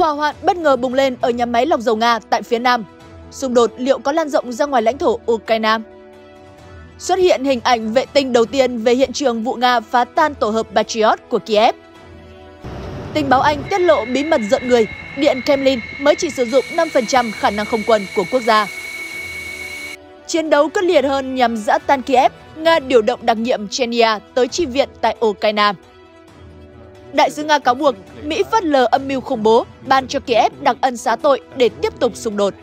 Hỏa hoạn bất ngờ bùng lên ở nhà máy lọc dầu Nga tại phía Nam. Xung đột liệu có lan rộng ra ngoài lãnh thổ Ukraine? Xuất hiện hình ảnh vệ tinh đầu tiên về hiện trường vụ Nga phá tan tổ hợp Patriot của Kiev. Tình báo Anh tiết lộ bí mật giận người, Điện Kremlin mới chỉ sử dụng 5% khả năng không quân của quốc gia. Chiến đấu quyết liệt hơn nhằm dã tan Kiev, Nga điều động đặc nhiệm Chechnya tới chi viện tại Ukraine. Đại sứ Nga cáo buộc Mỹ phớt lờ âm mưu khủng bố, ban cho Kiev đặc ân xá tội để tiếp tục xung đột.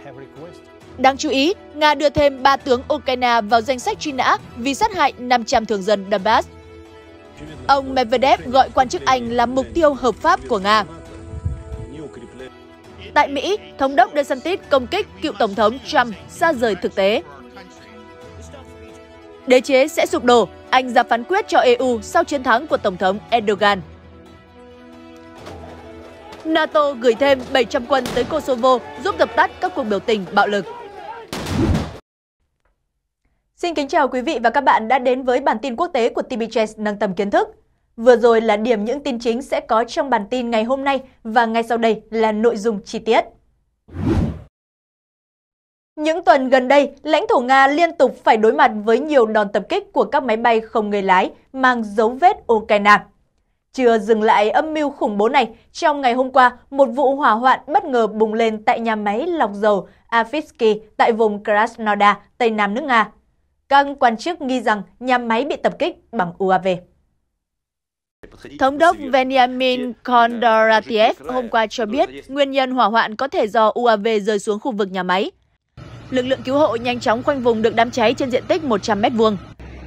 Đáng chú ý, Nga đưa thêm 3 tướng Ukraine vào danh sách truy nã vì sát hại 500 thường dân Donbass. Ông Medvedev gọi quan chức Anh là mục tiêu hợp pháp của Nga. Tại Mỹ, Thống đốc DeSantis công kích cựu Tổng thống Trump xa rời thực tế. Đế chế sẽ sụp đổ, Anh ra phán quyết cho EU sau chiến thắng của Tổng thống Erdogan. NATO gửi thêm 700 quân tới Kosovo giúp dập tắt các cuộc biểu tình bạo lực. Xin kính chào quý vị và các bạn đã đến với bản tin quốc tế của TBS nâng tầm kiến thức. Vừa rồi là điểm những tin chính sẽ có trong bản tin ngày hôm nay và ngay sau đây là nội dung chi tiết. Những tuần gần đây, lãnh thổ Nga liên tục phải đối mặt với nhiều đòn tập kích của các máy bay không người lái mang dấu vết Ukraine. Chưa dừng lại âm mưu khủng bố này, trong ngày hôm qua, một vụ hỏa hoạn bất ngờ bùng lên tại nhà máy lọc dầu Afisky tại vùng Krasnodar, Tây Nam nước Nga. Các quan chức nghi rằng nhà máy bị tập kích bằng UAV. Thống đốc Veniamin Kondoratiev hôm qua cho biết nguyên nhân hỏa hoạn có thể do UAV rơi xuống khu vực nhà máy. Lực lượng cứu hộ nhanh chóng khoanh vùng được đám cháy trên diện tích 100 mét vuông.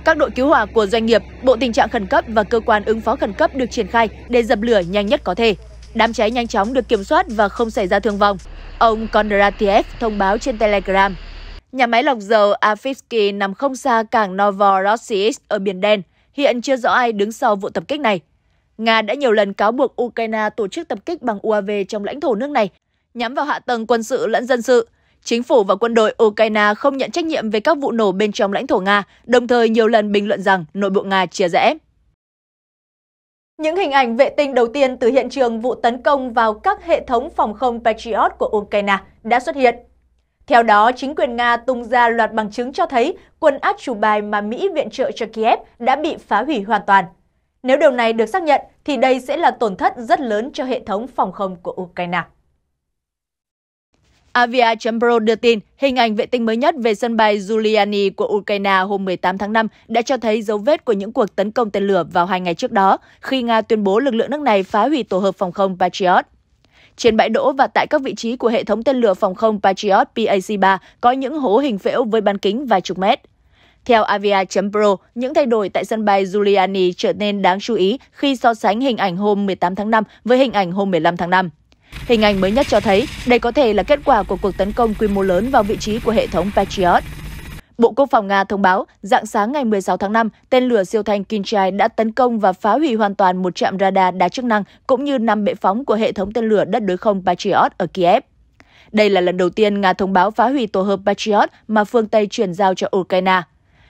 Các đội cứu hỏa của doanh nghiệp, bộ tình trạng khẩn cấp và cơ quan ứng phó khẩn cấp được triển khai để dập lửa nhanh nhất có thể. Đám cháy nhanh chóng được kiểm soát và không xảy ra thương vong. Ông Kondratiev thông báo trên Telegram. Nhà máy lọc dầu Afifsky nằm không xa cảng Novorossiysk ở Biển Đen. Hiện chưa rõ ai đứng sau vụ tập kích này. Nga đã nhiều lần cáo buộc Ukraine tổ chức tập kích bằng UAV trong lãnh thổ nước này, nhắm vào hạ tầng quân sự lẫn dân sự – Chính phủ và quân đội Ukraine không nhận trách nhiệm về các vụ nổ bên trong lãnh thổ Nga, đồng thời nhiều lần bình luận rằng nội bộ Nga chia rẽ. Những hình ảnh vệ tinh đầu tiên từ hiện trường vụ tấn công vào các hệ thống phòng không Patriot của Ukraine đã xuất hiện. Theo đó, chính quyền Nga tung ra loạt bằng chứng cho thấy quân át chủ bài mà Mỹ viện trợ cho Kiev đã bị phá hủy hoàn toàn. Nếu điều này được xác nhận, thì đây sẽ là tổn thất rất lớn cho hệ thống phòng không của Ukraine. Avia.pro đưa tin, hình ảnh vệ tinh mới nhất về sân bay Giuliani của Ukraine hôm 18 tháng 5 đã cho thấy dấu vết của những cuộc tấn công tên lửa vào hai ngày trước đó, khi Nga tuyên bố lực lượng nước này phá hủy tổ hợp phòng không Patriot. Trên bãi đỗ và tại các vị trí của hệ thống tên lửa phòng không Patriot PAC-3 có những hố hình phễu với bán kính vài chục mét. Theo avia.pro, những thay đổi tại sân bay Giuliani trở nên đáng chú ý khi so sánh hình ảnh hôm 18 tháng 5 với hình ảnh hôm 15 tháng 5. Hình ảnh mới nhất cho thấy đây có thể là kết quả của cuộc tấn công quy mô lớn vào vị trí của hệ thống Patriot. Bộ Quốc phòng Nga thông báo, dạng sáng ngày 16 tháng 5, tên lửa siêu thanh Kinchai đã tấn công và phá hủy hoàn toàn một trạm radar đa chức năng cũng như 5 bệ phóng của hệ thống tên lửa đất đối không Patriot ở Kiev. Đây là lần đầu tiên Nga thông báo phá hủy tổ hợp Patriot mà phương Tây chuyển giao cho Ukraine.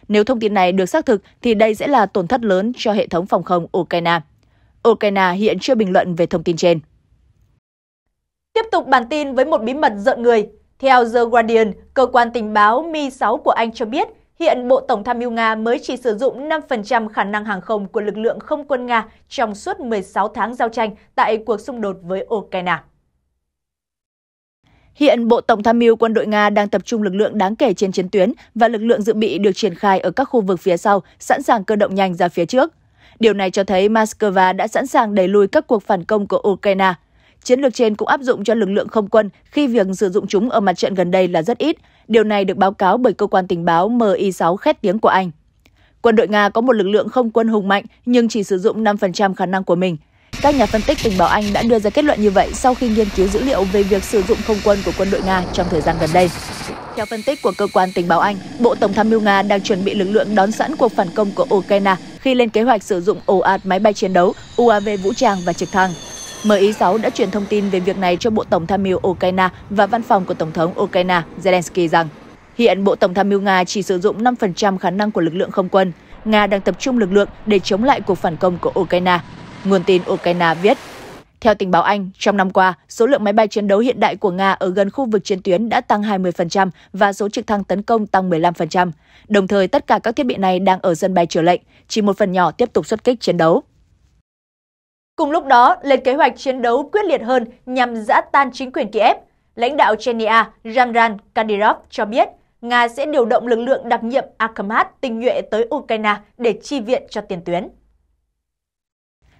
Nếu thông tin này được xác thực thì đây sẽ là tổn thất lớn cho hệ thống phòng không Ukraine. Ukraine hiện chưa bình luận về thông tin trên. Tiếp tục bản tin với một bí mật giận người. Theo The Guardian, cơ quan tình báo Mi-6 của Anh cho biết, hiện Bộ Tổng tham mưu Nga mới chỉ sử dụng 5% khả năng hàng không của lực lượng không quân Nga trong suốt 16 tháng giao tranh tại cuộc xung đột với Ukraine. Hiện Bộ Tổng tham mưu quân đội Nga đang tập trung lực lượng đáng kể trên chiến tuyến và lực lượng dự bị được triển khai ở các khu vực phía sau, sẵn sàng cơ động nhanh ra phía trước. Điều này cho thấy Moscow đã sẵn sàng đẩy lùi các cuộc phản công của Ukraine – Chiến lược trên cũng áp dụng cho lực lượng không quân khi việc sử dụng chúng ở mặt trận gần đây là rất ít. Điều này được báo cáo bởi cơ quan tình báo MI6 khét tiếng của Anh. Quân đội Nga có một lực lượng không quân hùng mạnh nhưng chỉ sử dụng 5% khả năng của mình. Các nhà phân tích tình báo Anh đã đưa ra kết luận như vậy sau khi nghiên cứu dữ liệu về việc sử dụng không quân của quân đội Nga trong thời gian gần đây. Theo phân tích của cơ quan tình báo Anh, Bộ Tổng tham mưu Nga đang chuẩn bị lực lượng đón sẵn cuộc phản công của Ukraine khi lên kế hoạch sử dụng ồ ạt máy bay chiến đấu, UAV vũ trang và trực thăng. MI6 đã truyền thông tin về việc này cho Bộ Tổng tham mưu Ukraine và văn phòng của Tổng thống Ukraine Zelensky rằng hiện Bộ Tổng tham mưu Nga chỉ sử dụng 5% khả năng của lực lượng không quân. Nga đang tập trung lực lượng để chống lại cuộc phản công của Ukraine. Nguồn tin Ukraine viết, theo tình báo Anh, trong năm qua, số lượng máy bay chiến đấu hiện đại của Nga ở gần khu vực chiến tuyến đã tăng 20% và số trực thăng tấn công tăng 15%. Đồng thời, tất cả các thiết bị này đang ở sân bay chờ lệnh, chỉ một phần nhỏ tiếp tục xuất kích chiến đấu. Cùng lúc đó, lên kế hoạch chiến đấu quyết liệt hơn nhằm giã tan chính quyền Kiev. Lãnh đạo Chechnya Ramran Kadyrov cho biết Nga sẽ điều động lực lượng đặc nhiệm Akhmat tinh nhuệ tới Ukraine để chi viện cho tiền tuyến.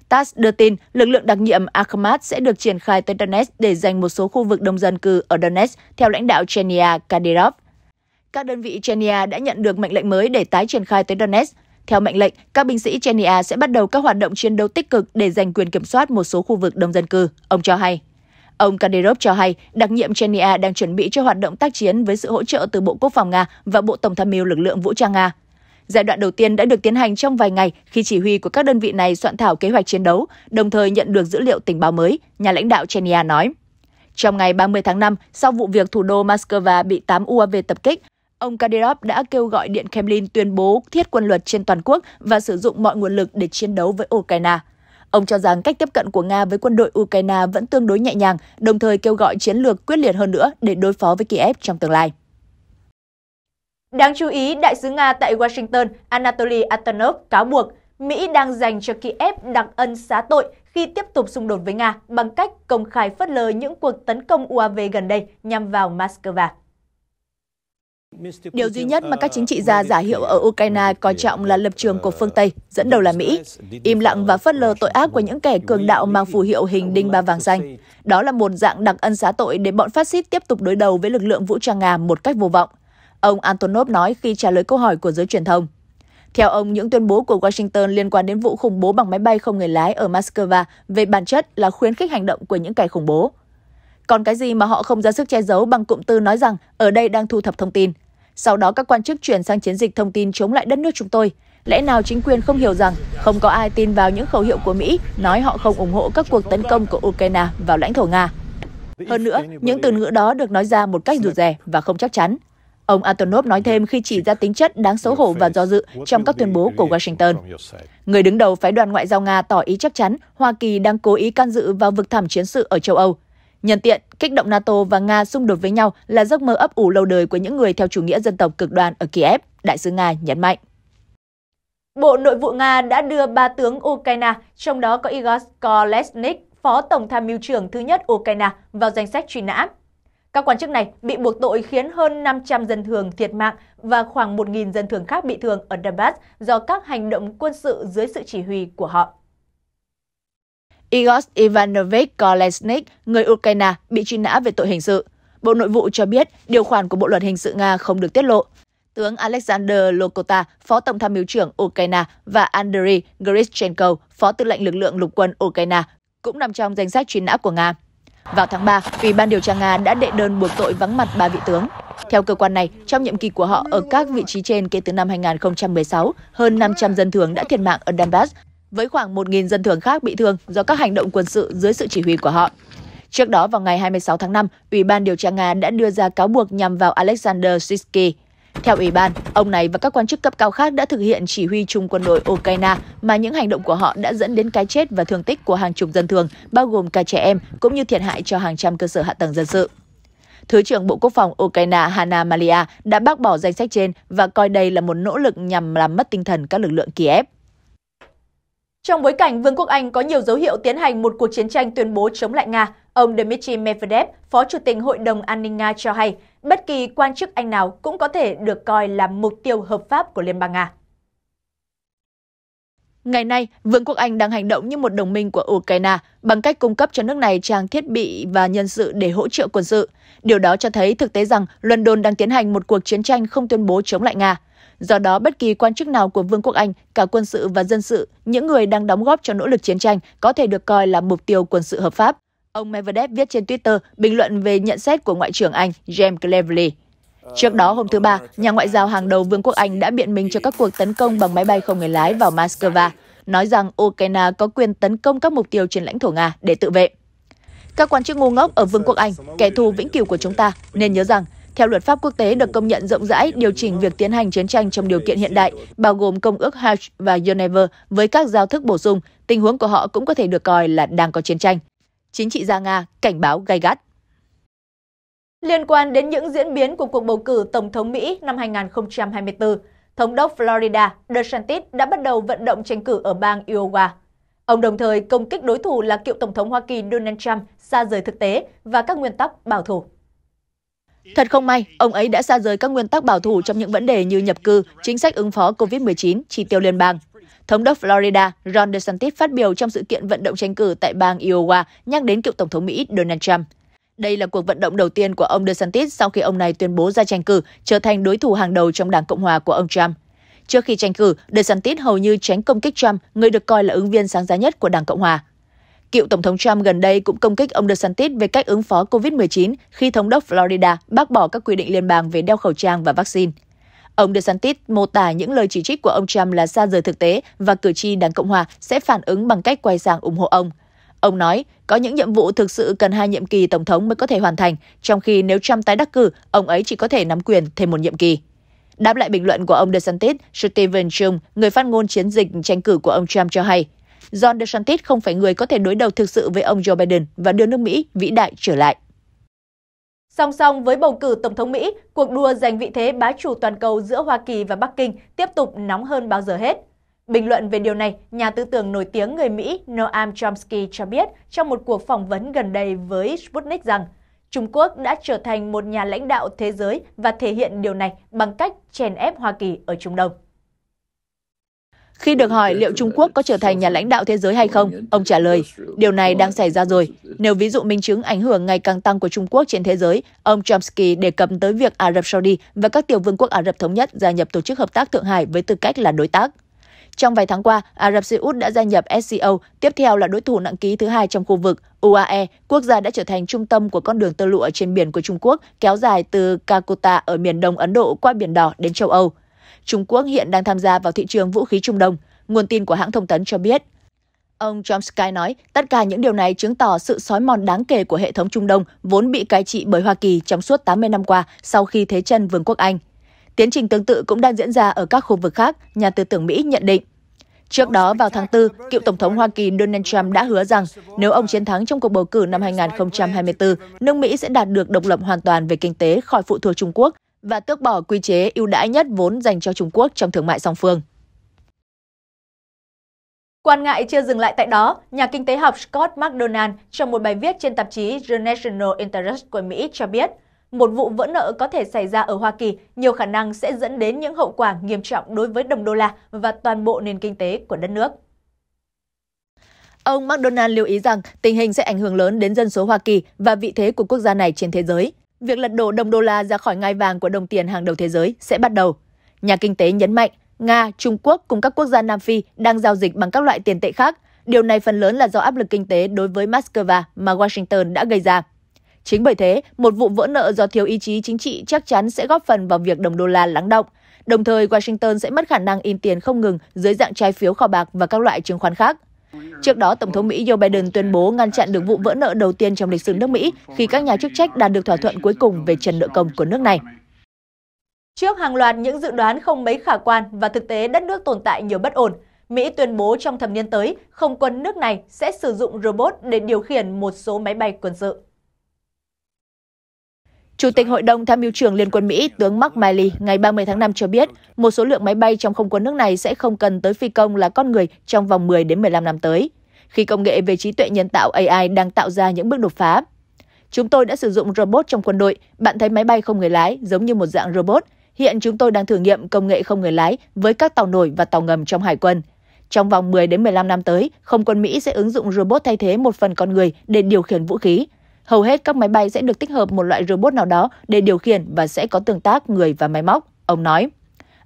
TASS đưa tin lực lượng đặc nhiệm Akhmat sẽ được triển khai tới Donetsk để giành một số khu vực đông dân cư ở Donetsk, theo lãnh đạo Chechnya Kadyrov. Các đơn vị Chechnya đã nhận được mệnh lệnh mới để tái triển khai tới Donetsk. Theo mệnh lệnh, các binh sĩ Chechnya sẽ bắt đầu các hoạt động chiến đấu tích cực để giành quyền kiểm soát một số khu vực đông dân cư, ông cho hay. Ông Kadyrov cho hay, đặc nhiệm Chechnya đang chuẩn bị cho hoạt động tác chiến với sự hỗ trợ từ Bộ Quốc phòng Nga và Bộ Tổng tham mưu lực lượng vũ trang Nga. Giai đoạn đầu tiên đã được tiến hành trong vài ngày khi chỉ huy của các đơn vị này soạn thảo kế hoạch chiến đấu, đồng thời nhận được dữ liệu tình báo mới, nhà lãnh đạo Chechnya nói. Trong ngày 30 tháng 5, sau vụ việc thủ đô Moscow bị 8 UAV tập kích, Ông Kadyrov đã kêu gọi Điện Kremlin tuyên bố thiết quân luật trên toàn quốc và sử dụng mọi nguồn lực để chiến đấu với Ukraine. Ông cho rằng cách tiếp cận của Nga với quân đội Ukraine vẫn tương đối nhẹ nhàng, đồng thời kêu gọi chiến lược quyết liệt hơn nữa để đối phó với Kiev trong tương lai. Đáng chú ý, đại sứ Nga tại Washington Anatoly Antonov cáo buộc Mỹ đang dành cho Kiev đặc ân xá tội khi tiếp tục xung đột với Nga bằng cách công khai phớt lờ những cuộc tấn công UAV gần đây nhằm vào Moscow. Điều duy nhất mà các ờ, chính trị gia giả hiệu ở Ukraine coi trọng là lập trường ờ, của phương Tây, dẫn đầu là Mỹ, im lặng và phớt lờ tội ác của những kẻ cường đạo mang phù hiệu hình đinh ba vàng xanh. Đó là một dạng đặc ân xá tội để bọn phát xít tiếp tục đối đầu với lực lượng vũ trang Nga một cách vô vọng, ông Antonov nói khi trả lời câu hỏi của giới truyền thông. Theo ông, những tuyên bố của Washington liên quan đến vụ khủng bố bằng máy bay không người lái ở Moscow về bản chất là khuyến khích hành động của những kẻ khủng bố. Còn cái gì mà họ không ra sức che giấu bằng cụm từ nói rằng ở đây đang thu thập thông tin. Sau đó các quan chức chuyển sang chiến dịch thông tin chống lại đất nước chúng tôi. Lẽ nào chính quyền không hiểu rằng không có ai tin vào những khẩu hiệu của Mỹ nói họ không ủng hộ các cuộc tấn công của Ukraine vào lãnh thổ Nga. Hơn nữa, những từ ngữ đó được nói ra một cách rụt rè và không chắc chắn. Ông Antonov nói thêm khi chỉ ra tính chất đáng xấu hổ và do dự trong các tuyên bố của Washington. Người đứng đầu phái đoàn ngoại giao Nga tỏ ý chắc chắn Hoa Kỳ đang cố ý can dự vào vực thẳm chiến sự ở châu Âu. Nhân tiện, kích động NATO và Nga xung đột với nhau là giấc mơ ấp ủ lâu đời của những người theo chủ nghĩa dân tộc cực đoan ở Kiev, đại sứ Nga nhấn mạnh. Bộ Nội vụ Nga đã đưa ba tướng Ukraine, trong đó có Igor Kolesnik, phó tổng tham mưu trưởng thứ nhất Ukraine, vào danh sách truy nã. Các quan chức này bị buộc tội khiến hơn 500 dân thường thiệt mạng và khoảng 1.000 dân thường khác bị thương ở Donbass do các hành động quân sự dưới sự chỉ huy của họ. Igor Ivanovich Kolesnik, người Ukraine, bị truy nã về tội hình sự. Bộ Nội vụ cho biết điều khoản của Bộ Luật Hình sự Nga không được tiết lộ. Tướng Alexander Lokota, Phó Tổng tham mưu trưởng Ukraine và Andriy Grishchenko, Phó tư lệnh lực lượng lục quân Ukraine, cũng nằm trong danh sách truy nã của Nga. Vào tháng 3, Ủy ban điều tra Nga đã đệ đơn buộc tội vắng mặt ba vị tướng. Theo cơ quan này, trong nhiệm kỳ của họ ở các vị trí trên kể từ năm 2016, hơn 500 dân thường đã thiệt mạng ở Donbass với khoảng 1.000 dân thường khác bị thương do các hành động quân sự dưới sự chỉ huy của họ. Trước đó vào ngày 26 tháng 5, Ủy ban điều tra Nga đã đưa ra cáo buộc nhằm vào Alexander Sisky. Theo Ủy ban, ông này và các quan chức cấp cao khác đã thực hiện chỉ huy chung quân đội Ukraine mà những hành động của họ đã dẫn đến cái chết và thương tích của hàng chục dân thường, bao gồm cả trẻ em, cũng như thiệt hại cho hàng trăm cơ sở hạ tầng dân sự. Thứ trưởng Bộ Quốc phòng Ukraine Hanna Malia đã bác bỏ danh sách trên và coi đây là một nỗ lực nhằm làm mất tinh thần các lực lượng Kiev. Trong bối cảnh Vương quốc Anh có nhiều dấu hiệu tiến hành một cuộc chiến tranh tuyên bố chống lại Nga, ông Dmitry Medvedev, Phó Chủ tịch Hội đồng An ninh Nga cho hay, bất kỳ quan chức Anh nào cũng có thể được coi là mục tiêu hợp pháp của Liên bang Nga. Ngày nay, Vương quốc Anh đang hành động như một đồng minh của Ukraine bằng cách cung cấp cho nước này trang thiết bị và nhân sự để hỗ trợ quân sự. Điều đó cho thấy thực tế rằng London đang tiến hành một cuộc chiến tranh không tuyên bố chống lại Nga. Do đó, bất kỳ quan chức nào của Vương quốc Anh, cả quân sự và dân sự, những người đang đóng góp cho nỗ lực chiến tranh có thể được coi là mục tiêu quân sự hợp pháp. Ông Medvedev viết trên Twitter bình luận về nhận xét của Ngoại trưởng Anh James Cleverly. Trước đó, hôm thứ Ba, nhà ngoại giao hàng đầu Vương quốc Anh đã biện minh cho các cuộc tấn công bằng máy bay không người lái vào Moscow, nói rằng Ukraine có quyền tấn công các mục tiêu trên lãnh thổ Nga để tự vệ. Các quan chức ngu ngốc ở Vương quốc Anh, kẻ thù vĩnh cửu của chúng ta, nên nhớ rằng theo luật pháp quốc tế được công nhận rộng rãi điều chỉnh việc tiến hành chiến tranh trong điều kiện hiện đại, bao gồm Công ước Hague và Geneva với các giao thức bổ sung, tình huống của họ cũng có thể được coi là đang có chiến tranh. Chính trị gia Nga cảnh báo gay gắt. Liên quan đến những diễn biến của cuộc bầu cử Tổng thống Mỹ năm 2024, Thống đốc Florida DeSantis đã bắt đầu vận động tranh cử ở bang Iowa. Ông đồng thời công kích đối thủ là cựu Tổng thống Hoa Kỳ Donald Trump xa rời thực tế và các nguyên tắc bảo thủ. Thật không may, ông ấy đã xa rời các nguyên tắc bảo thủ trong những vấn đề như nhập cư, chính sách ứng phó COVID-19, chi tiêu liên bang. Thống đốc Florida Ron DeSantis phát biểu trong sự kiện vận động tranh cử tại bang Iowa nhắc đến cựu Tổng thống Mỹ Donald Trump. Đây là cuộc vận động đầu tiên của ông DeSantis sau khi ông này tuyên bố ra tranh cử, trở thành đối thủ hàng đầu trong Đảng Cộng hòa của ông Trump. Trước khi tranh cử, DeSantis hầu như tránh công kích Trump, người được coi là ứng viên sáng giá nhất của Đảng Cộng hòa. Cựu Tổng thống Trump gần đây cũng công kích ông DeSantis về cách ứng phó COVID-19 khi Thống đốc Florida bác bỏ các quy định liên bang về đeo khẩu trang và vaccine. Ông DeSantis mô tả những lời chỉ trích của ông Trump là xa rời thực tế và cử tri Đảng Cộng Hòa sẽ phản ứng bằng cách quay sang ủng hộ ông. Ông nói, có những nhiệm vụ thực sự cần hai nhiệm kỳ tổng thống mới có thể hoàn thành, trong khi nếu Trump tái đắc cử, ông ấy chỉ có thể nắm quyền thêm một nhiệm kỳ. Đáp lại bình luận của ông DeSantis, Stephen Chung, người phát ngôn chiến dịch tranh cử của ông Trump cho hay, John DeSantis không phải người có thể đối đầu thực sự với ông Joe Biden và đưa nước Mỹ vĩ đại trở lại. Song song với bầu cử Tổng thống Mỹ, cuộc đua giành vị thế bá chủ toàn cầu giữa Hoa Kỳ và Bắc Kinh tiếp tục nóng hơn bao giờ hết. Bình luận về điều này, nhà tư tưởng nổi tiếng người Mỹ Noam Chomsky cho biết trong một cuộc phỏng vấn gần đây với Sputnik rằng Trung Quốc đã trở thành một nhà lãnh đạo thế giới và thể hiện điều này bằng cách chèn ép Hoa Kỳ ở Trung Đông. Khi được hỏi liệu Trung Quốc có trở thành nhà lãnh đạo thế giới hay không, ông trả lời, điều này đang xảy ra rồi. Nếu ví dụ minh chứng ảnh hưởng ngày càng tăng của Trung Quốc trên thế giới, ông Chomsky đề cập tới việc Ả Rập Saudi và các tiểu vương quốc Ả Rập Thống Nhất gia nhập Tổ chức Hợp tác Thượng Hải với tư cách là đối tác. Trong vài tháng qua, Ả Rập Xê Út đã gia nhập SCO, tiếp theo là đối thủ nặng ký thứ hai trong khu vực, UAE, quốc gia đã trở thành trung tâm của con đường tơ lụa trên biển của Trung Quốc, kéo dài từ Kakuta ở miền đông Ấn Độ qua Biển Đỏ đến châu Âu. Trung Quốc hiện đang tham gia vào thị trường vũ khí Trung Đông, nguồn tin của hãng thông tấn cho biết. Ông Chomsky nói, tất cả những điều này chứng tỏ sự sói mòn đáng kể của hệ thống Trung Đông vốn bị cai trị bởi Hoa Kỳ trong suốt 80 năm qua sau khi thế chân Vương quốc Anh. Tiến trình tương tự cũng đang diễn ra ở các khu vực khác, nhà tư tưởng Mỹ nhận định. Trước đó, vào tháng 4, cựu Tổng thống Hoa Kỳ Donald Trump đã hứa rằng nếu ông chiến thắng trong cuộc bầu cử năm 2024, nước Mỹ sẽ đạt được độc lập hoàn toàn về kinh tế khỏi phụ thuộc Trung Quốc và tước bỏ quy chế ưu đãi nhất vốn dành cho Trung Quốc trong thương mại song phương. Quan ngại chưa dừng lại tại đó, nhà kinh tế học Scott McDonald trong một bài viết trên tạp chí The National Interest của Mỹ cho biết, một vụ vỡ nợ có thể xảy ra ở Hoa Kỳ nhiều khả năng sẽ dẫn đến những hậu quả nghiêm trọng đối với đồng đô la và toàn bộ nền kinh tế của đất nước. Ông McDonald lưu ý rằng tình hình sẽ ảnh hưởng lớn đến dân số Hoa Kỳ và vị thế của quốc gia này trên thế giới việc lật đổ đồng đô la ra khỏi ngai vàng của đồng tiền hàng đầu thế giới sẽ bắt đầu. Nhà kinh tế nhấn mạnh, Nga, Trung Quốc cùng các quốc gia Nam Phi đang giao dịch bằng các loại tiền tệ khác. Điều này phần lớn là do áp lực kinh tế đối với Moscow mà Washington đã gây ra. Chính bởi thế, một vụ vỡ nợ do thiếu ý chí chính trị chắc chắn sẽ góp phần vào việc đồng đô la lắng động. Đồng thời, Washington sẽ mất khả năng in tiền không ngừng dưới dạng trái phiếu kho bạc và các loại chứng khoán khác. Trước đó, Tổng thống Mỹ Joe Biden tuyên bố ngăn chặn được vụ vỡ nợ đầu tiên trong lịch sử nước Mỹ khi các nhà chức trách đạt được thỏa thuận cuối cùng về trần nợ công của nước này. Trước hàng loạt những dự đoán không mấy khả quan và thực tế đất nước tồn tại nhiều bất ổn, Mỹ tuyên bố trong thập niên tới, không quân nước này sẽ sử dụng robot để điều khiển một số máy bay quân sự. Chủ tịch Hội đồng Tham mưu trưởng Liên quân Mỹ tướng Mark Milley ngày 30 tháng 5 cho biết một số lượng máy bay trong không quân nước này sẽ không cần tới phi công là con người trong vòng 10 đến 15 năm tới, khi công nghệ về trí tuệ nhân tạo AI đang tạo ra những bước đột phá. Chúng tôi đã sử dụng robot trong quân đội, bạn thấy máy bay không người lái giống như một dạng robot. Hiện chúng tôi đang thử nghiệm công nghệ không người lái với các tàu nổi và tàu ngầm trong hải quân. Trong vòng 10 đến 15 năm tới, không quân Mỹ sẽ ứng dụng robot thay thế một phần con người để điều khiển vũ khí, Hầu hết các máy bay sẽ được tích hợp một loại robot nào đó để điều khiển và sẽ có tương tác người và máy móc, ông nói.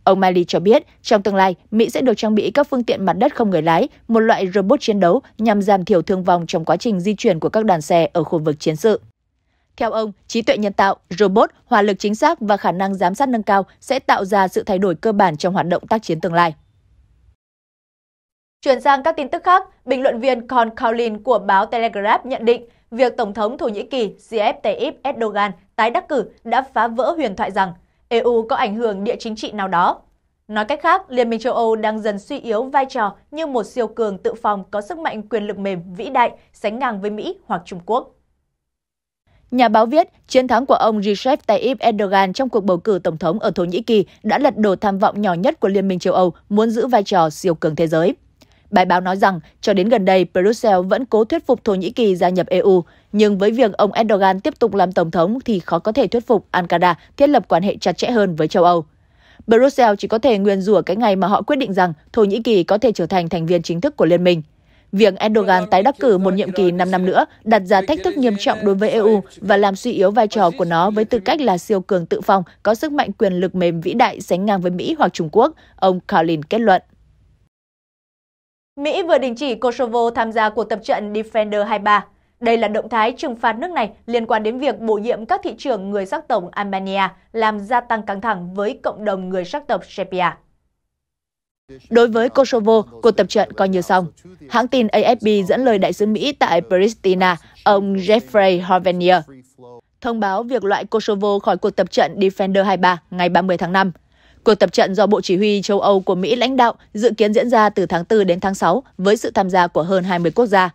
Ông Miley cho biết, trong tương lai, Mỹ sẽ được trang bị các phương tiện mặt đất không người lái, một loại robot chiến đấu nhằm giảm thiểu thương vong trong quá trình di chuyển của các đoàn xe ở khu vực chiến sự. Theo ông, trí tuệ nhân tạo, robot, hỏa lực chính xác và khả năng giám sát nâng cao sẽ tạo ra sự thay đổi cơ bản trong hoạt động tác chiến tương lai. Chuyển sang các tin tức khác, bình luận viên Con Kaulin của báo Telegraph nhận định việc Tổng thống Thổ Nhĩ Kỳ Recep Tayyip Erdogan tái đắc cử đã phá vỡ huyền thoại rằng EU có ảnh hưởng địa chính trị nào đó. Nói cách khác, Liên minh châu Âu đang dần suy yếu vai trò như một siêu cường tự phòng có sức mạnh quyền lực mềm vĩ đại sánh ngang với Mỹ hoặc Trung Quốc. Nhà báo viết, chiến thắng của ông Recep Tayyip Erdogan trong cuộc bầu cử tổng thống ở Thổ Nhĩ Kỳ đã lật đổ tham vọng nhỏ nhất của Liên minh châu Âu muốn giữ vai trò siêu cường thế giới. Bài báo nói rằng cho đến gần đây, Brussels vẫn cố thuyết phục Thổ Nhĩ Kỳ gia nhập EU, nhưng với việc ông Erdogan tiếp tục làm tổng thống thì khó có thể thuyết phục Ankara thiết lập quan hệ chặt chẽ hơn với châu Âu. Brussels chỉ có thể nguyền rủa cái ngày mà họ quyết định rằng Thổ Nhĩ Kỳ có thể trở thành thành viên chính thức của liên minh. Việc Erdogan tái đắc cử một nhiệm kỳ 5 năm nữa đặt ra thách thức nghiêm trọng đối với EU và làm suy yếu vai trò của nó với tư cách là siêu cường tự phong có sức mạnh quyền lực mềm vĩ đại sánh ngang với Mỹ hoặc Trung Quốc, ông Carlin kết luận. Mỹ vừa đình chỉ Kosovo tham gia cuộc tập trận Defender 23. Đây là động thái trừng phạt nước này liên quan đến việc bổ nhiệm các thị trưởng người sắc tộc Albania làm gia tăng căng thẳng với cộng đồng người sắc tộc Serbia. Đối với Kosovo, cuộc tập trận coi như xong. Hãng tin AFP dẫn lời đại sứ Mỹ tại Pristina, ông Jeffrey Hovenier, thông báo việc loại Kosovo khỏi cuộc tập trận Defender 23 ngày 30 tháng 5. Cuộc tập trận do Bộ Chỉ huy châu Âu của Mỹ lãnh đạo dự kiến diễn ra từ tháng 4 đến tháng 6 với sự tham gia của hơn 20 quốc gia.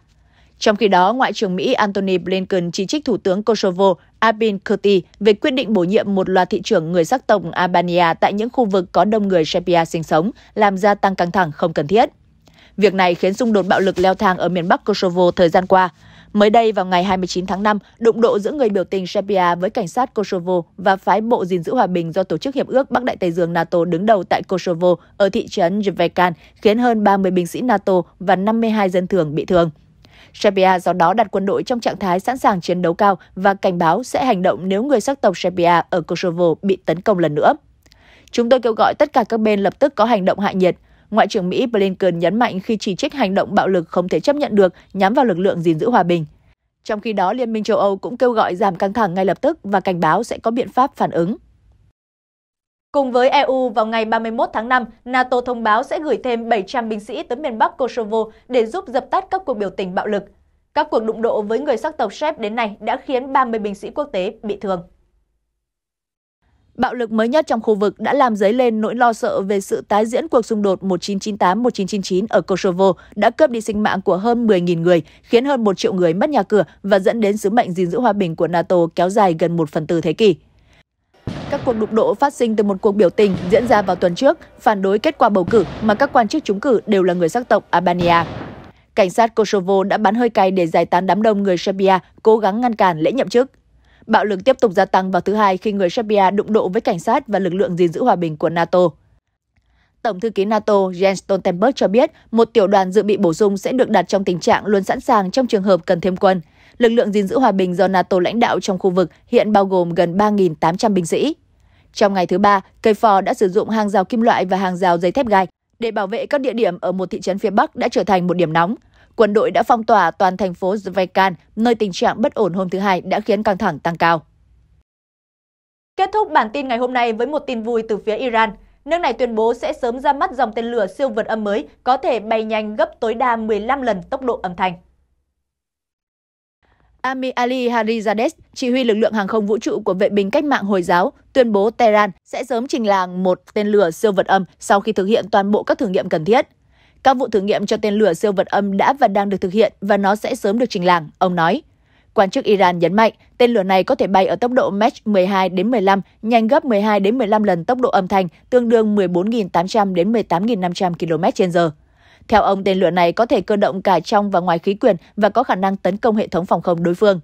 Trong khi đó, Ngoại trưởng Mỹ Antony Blinken chỉ trích Thủ tướng Kosovo Albin Kurti về quyết định bổ nhiệm một loạt thị trưởng người sắc tộc Albania tại những khu vực có đông người Serbia sinh sống, làm gia tăng căng thẳng không cần thiết. Việc này khiến xung đột bạo lực leo thang ở miền Bắc Kosovo thời gian qua, Mới đây vào ngày 29 tháng 5, đụng độ giữa người biểu tình Serbia với cảnh sát Kosovo và phái bộ gìn giữ hòa bình do Tổ chức Hiệp ước Bắc Đại Tây Dương NATO đứng đầu tại Kosovo ở thị trấn Jvekan khiến hơn 30 binh sĩ NATO và 52 dân thường bị thương. Serbia do đó đặt quân đội trong trạng thái sẵn sàng chiến đấu cao và cảnh báo sẽ hành động nếu người sắc tộc Serbia ở Kosovo bị tấn công lần nữa. Chúng tôi kêu gọi tất cả các bên lập tức có hành động hạ nhiệt, Ngoại trưởng Mỹ Blinken nhấn mạnh khi chỉ trích hành động bạo lực không thể chấp nhận được nhắm vào lực lượng gìn giữ hòa bình. Trong khi đó, Liên minh châu Âu cũng kêu gọi giảm căng thẳng ngay lập tức và cảnh báo sẽ có biện pháp phản ứng. Cùng với EU, vào ngày 31 tháng 5, NATO thông báo sẽ gửi thêm 700 binh sĩ tới miền Bắc Kosovo để giúp dập tắt các cuộc biểu tình bạo lực. Các cuộc đụng độ với người sắc tộc Serb đến nay đã khiến 30 binh sĩ quốc tế bị thương. Bạo lực mới nhất trong khu vực đã làm dấy lên nỗi lo sợ về sự tái diễn cuộc xung đột 1998-1999 ở Kosovo đã cướp đi sinh mạng của hơn 10.000 người, khiến hơn 1 triệu người mất nhà cửa và dẫn đến sứ mệnh gìn giữ hòa bình của NATO kéo dài gần một phần tư thế kỷ. Các cuộc đụng độ phát sinh từ một cuộc biểu tình diễn ra vào tuần trước, phản đối kết quả bầu cử mà các quan chức trúng cử đều là người sắc tộc Albania. Cảnh sát Kosovo đã bắn hơi cay để giải tán đám đông người Serbia cố gắng ngăn cản lễ nhậm chức. Bạo lực tiếp tục gia tăng vào thứ Hai khi người Serbia đụng độ với cảnh sát và lực lượng gìn giữ hòa bình của NATO. Tổng thư ký NATO Jens Stoltenberg cho biết một tiểu đoàn dự bị bổ sung sẽ được đặt trong tình trạng luôn sẵn sàng trong trường hợp cần thêm quân. Lực lượng gìn giữ hòa bình do NATO lãnh đạo trong khu vực hiện bao gồm gần 3.800 binh sĩ. Trong ngày thứ ba, cây phò đã sử dụng hàng rào kim loại và hàng rào dây thép gai để bảo vệ các địa điểm ở một thị trấn phía Bắc đã trở thành một điểm nóng – quân đội đã phong tỏa toàn thành phố Zvekan, nơi tình trạng bất ổn hôm thứ Hai đã khiến căng thẳng tăng cao. Kết thúc bản tin ngày hôm nay với một tin vui từ phía Iran. Nước này tuyên bố sẽ sớm ra mắt dòng tên lửa siêu vượt âm mới có thể bay nhanh gấp tối đa 15 lần tốc độ âm thanh. Ami Ali Harizadeh, chỉ huy lực lượng hàng không vũ trụ của vệ binh cách mạng Hồi giáo, tuyên bố Tehran sẽ sớm trình làng một tên lửa siêu vật âm sau khi thực hiện toàn bộ các thử nghiệm cần thiết. Các vụ thử nghiệm cho tên lửa siêu vật âm đã và đang được thực hiện và nó sẽ sớm được trình làng, ông nói. Quan chức Iran nhấn mạnh, tên lửa này có thể bay ở tốc độ Mach 12 đến 15, nhanh gấp 12 đến 15 lần tốc độ âm thanh, tương đương 14.800 đến 18.500 km/h. Theo ông, tên lửa này có thể cơ động cả trong và ngoài khí quyển và có khả năng tấn công hệ thống phòng không đối phương.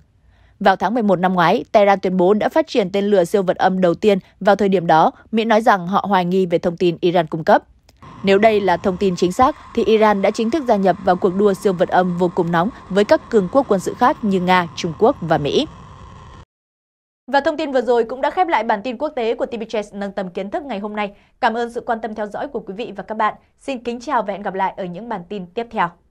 Vào tháng 11 năm ngoái, Tehran tuyên bố đã phát triển tên lửa siêu vật âm đầu tiên vào thời điểm đó, Mỹ nói rằng họ hoài nghi về thông tin Iran cung cấp. Nếu đây là thông tin chính xác, thì Iran đã chính thức gia nhập vào cuộc đua siêu vật âm vô cùng nóng với các cường quốc quân sự khác như Nga, Trung Quốc và Mỹ. Và thông tin vừa rồi cũng đã khép lại bản tin quốc tế của TVCS nâng tầm kiến thức ngày hôm nay. Cảm ơn sự quan tâm theo dõi của quý vị và các bạn. Xin kính chào và hẹn gặp lại ở những bản tin tiếp theo.